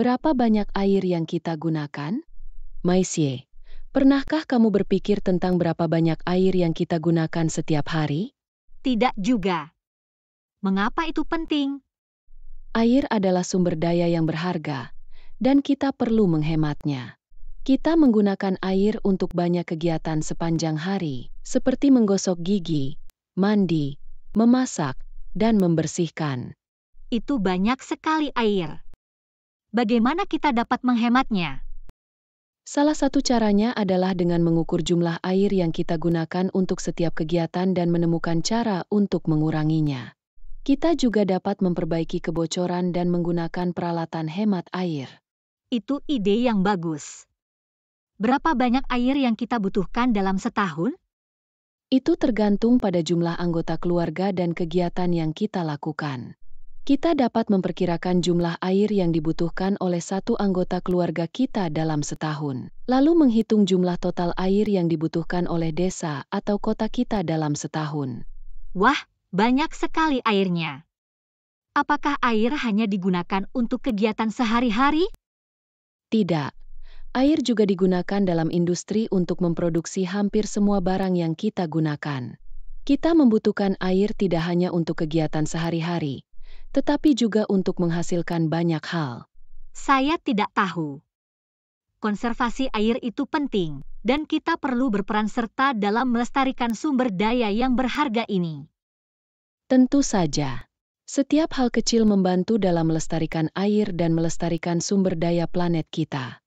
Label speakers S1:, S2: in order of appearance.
S1: Berapa banyak air yang kita gunakan? Maisie, pernahkah kamu berpikir tentang berapa banyak air yang kita gunakan setiap hari? Tidak juga. Mengapa itu penting? Air adalah sumber daya yang berharga, dan kita perlu menghematnya. Kita menggunakan air untuk banyak kegiatan sepanjang hari, seperti menggosok gigi, mandi, memasak, dan membersihkan. Itu banyak sekali air bagaimana kita dapat menghematnya? Salah satu caranya adalah dengan mengukur jumlah air yang kita gunakan untuk setiap kegiatan dan menemukan cara untuk menguranginya. Kita juga dapat memperbaiki kebocoran dan menggunakan peralatan hemat air. Itu ide yang bagus. Berapa banyak air yang kita butuhkan dalam setahun? Itu tergantung pada jumlah anggota keluarga dan kegiatan yang kita lakukan kita dapat memperkirakan jumlah air yang dibutuhkan oleh satu anggota keluarga kita dalam setahun, lalu menghitung jumlah total air yang dibutuhkan oleh desa atau kota kita dalam setahun. Wah, banyak sekali airnya. Apakah air hanya digunakan untuk kegiatan sehari-hari? Tidak. Air juga digunakan dalam industri untuk memproduksi hampir semua barang yang kita gunakan. Kita membutuhkan air tidak hanya untuk kegiatan sehari-hari, tetapi juga untuk menghasilkan banyak hal. Saya tidak tahu. Konservasi air itu penting, dan kita perlu berperan serta dalam melestarikan sumber daya yang berharga ini. Tentu saja. Setiap hal kecil membantu dalam melestarikan air dan melestarikan sumber daya planet kita.